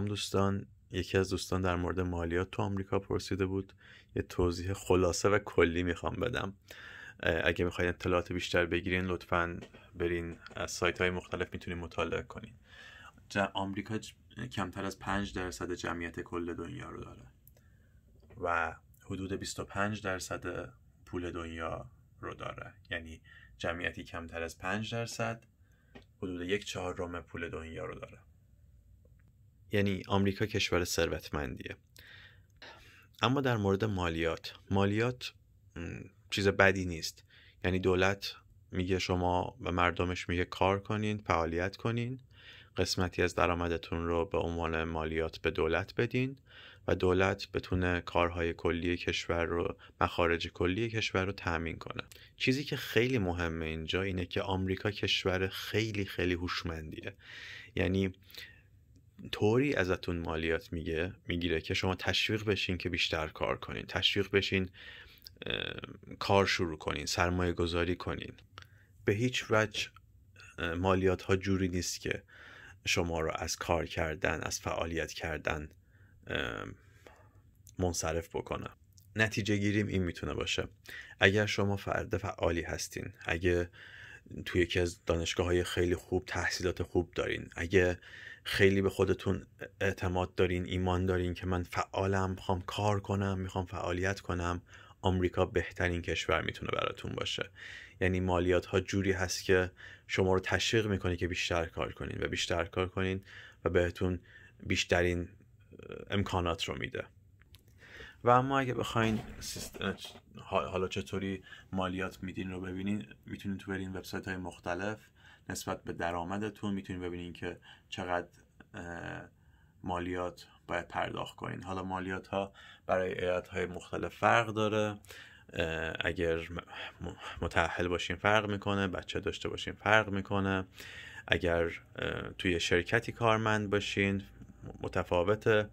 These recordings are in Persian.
دوستان یکی از دوستان در مورد مالیات تو آمریکا پرسیده بود یه توضیح خلاصه و کلی میخوام بدم اگه میخواید اطلاعات بیشتر بگیرین لطفا برین از سایت های مختلف میتونین مطالعه کنین آمریکا کمتر از 5 درصد جمعیت کل دنیا رو داره و حدود 25 درصد پول دنیا رو داره یعنی جمعیتی کمتر از 5 درصد حدود یک چهارم پول دنیا رو داره یعنی آمریکا کشور ثروتمندیه اما در مورد مالیات مالیات چیز بدی نیست یعنی دولت میگه شما به مردمش میگه کار کنین فعالیت کنین قسمتی از درآمدتون رو به عنوان مالیات به دولت بدین و دولت بتونه کارهای کلی کشور رو مخارج کلی کشور رو تأمین کنه چیزی که خیلی مهمه اینجا اینه که آمریکا کشور خیلی خیلی هوشمندیه یعنی طوری ازتون مالیات میگه میگیره که شما تشویق بشین که بیشتر کار کنین تشویق بشین کار شروع کنین سرمایه گذاری کنین به هیچ وجه مالیات ها جوری نیست که شما رو از کار کردن از فعالیت کردن منصرف بکنه نتیجه گیریم این میتونه باشه اگر شما فرد فعالی هستین اگه توی یکی از دانشگاه های خیلی خوب تحصیلات خوب دارین اگه خیلی به خودتون اعتماد دارین ایمان دارین که من فعالم میخوام کار کنم میخوام فعالیت کنم آمریکا بهترین کشور میتونه براتون باشه یعنی مالیات ها جوری هست که شما رو تشویق میکنه که بیشتر کار کنین و بیشتر کار کنین و بهتون بیشترین امکانات رو میده و اما اگه بخواین حالا چطوری مالیات میدین رو ببینین میتونین تو برین وبسایت های مختلف نسبت به درآمدتون میتونین ببینین که چقدر مالیات باید پرداخت کنین حالا مالیات ها برای ایالت های مختلف فرق داره اگر متحل باشین فرق میکنه بچه داشته باشین فرق میکنه اگر توی شرکتی کارمند باشین متفاوته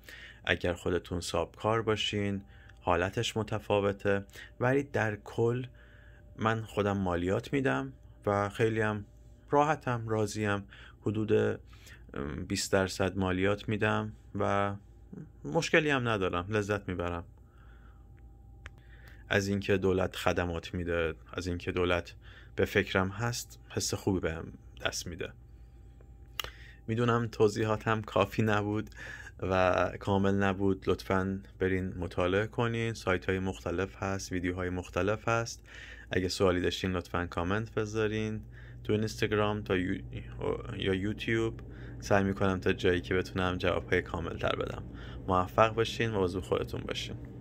اگر خودتون سابکار باشین حالتش متفاوته ولی در کل من خودم مالیات میدم و خیلی هم راحتم راضیم حدود 20 درصد مالیات میدم و مشکلی هم ندارم لذت میبرم از اینکه دولت خدمات میده از اینکه دولت به فکرم هست حس خوبی هم دست میده میدونم توضیحاتم کافی نبود و کامل نبود لطفا برین مطالعه کنین سایت های مختلف هست ویدیوهای مختلف هست اگه سوالی داشتین لطفا کامنت بذارین تو اینستاگرام تا یا یوتیوب سعی میکنم تا جایی که بتونم جوابهای کامل تر بدم موفق باشین و خودتون باشین